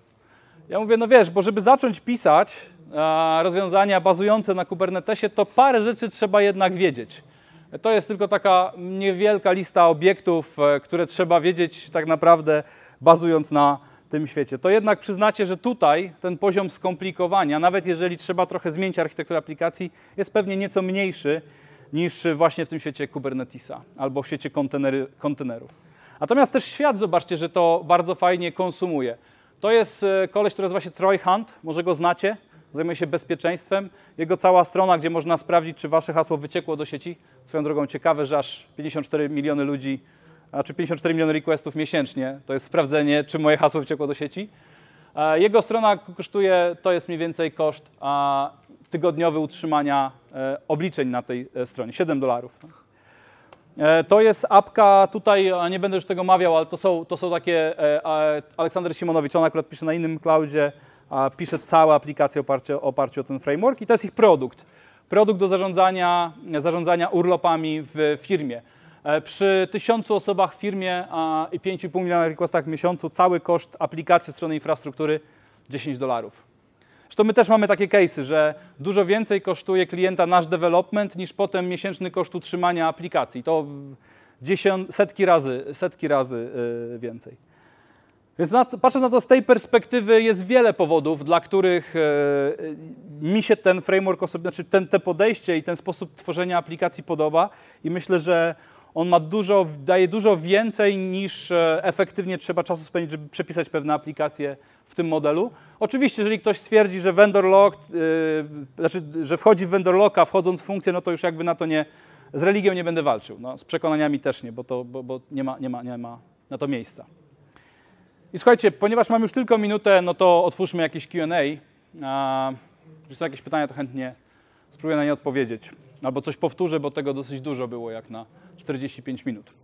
Ja mówię, no wiesz, bo żeby zacząć pisać e, rozwiązania bazujące na Kubernetesie, to parę rzeczy trzeba jednak wiedzieć. To jest tylko taka niewielka lista obiektów, które trzeba wiedzieć tak naprawdę bazując na tym świecie, to jednak przyznacie, że tutaj ten poziom skomplikowania, nawet jeżeli trzeba trochę zmienić architekturę aplikacji, jest pewnie nieco mniejszy niż właśnie w tym świecie Kubernetesa albo w świecie kontenery, kontenerów. Natomiast też świat, zobaczcie, że to bardzo fajnie konsumuje. To jest e, koleś, który nazywa się Troy Hunt, może go znacie, zajmuje się bezpieczeństwem. Jego cała strona, gdzie można sprawdzić, czy wasze hasło wyciekło do sieci. Swoją drogą ciekawe, że aż 54 miliony ludzi znaczy 54 miliony requestów miesięcznie, to jest sprawdzenie, czy moje hasło wciekło do sieci. Jego strona kosztuje, to jest mniej więcej koszt a, tygodniowy utrzymania e, obliczeń na tej e, stronie, 7 dolarów. E, to jest apka, tutaj nie będę już tego mawiał, ale to są, to są takie, Aleksander Simonowicz, on akurat pisze na innym cloudzie, pisze całe aplikacje oparcie, oparcie o ten framework i to jest ich produkt. Produkt do zarządzania, zarządzania urlopami w firmie. E, przy tysiącu osobach w firmie i 5,5 miliona requestach w miesiącu cały koszt aplikacji strony infrastruktury 10 dolarów. Zresztą my też mamy takie case'y, że dużo więcej kosztuje klienta nasz development niż potem miesięczny koszt utrzymania aplikacji. To dziesiąt, setki razy, setki razy y, więcej. Więc patrząc na to z tej perspektywy jest wiele powodów, dla których y, mi się ten framework, znaczy ten, te podejście i ten sposób tworzenia aplikacji podoba i myślę, że on ma dużo, daje dużo więcej niż e, efektywnie trzeba czasu spędzić, żeby przepisać pewne aplikacje w tym modelu. Oczywiście, jeżeli ktoś stwierdzi, że vendor lock, yy, e, znaczy, że wchodzi w vendor locka, wchodząc w funkcję, no to już jakby na to nie, z religią nie będę walczył, no, z przekonaniami też nie, bo, to, bo, bo nie, ma, nie, ma, nie ma na to miejsca. I słuchajcie, ponieważ mam już tylko minutę, no to otwórzmy jakieś Q&A. Jeżeli są jakieś pytania, to chętnie spróbuję na nie odpowiedzieć. Albo coś powtórzę, bo tego dosyć dużo było jak na 45 minut.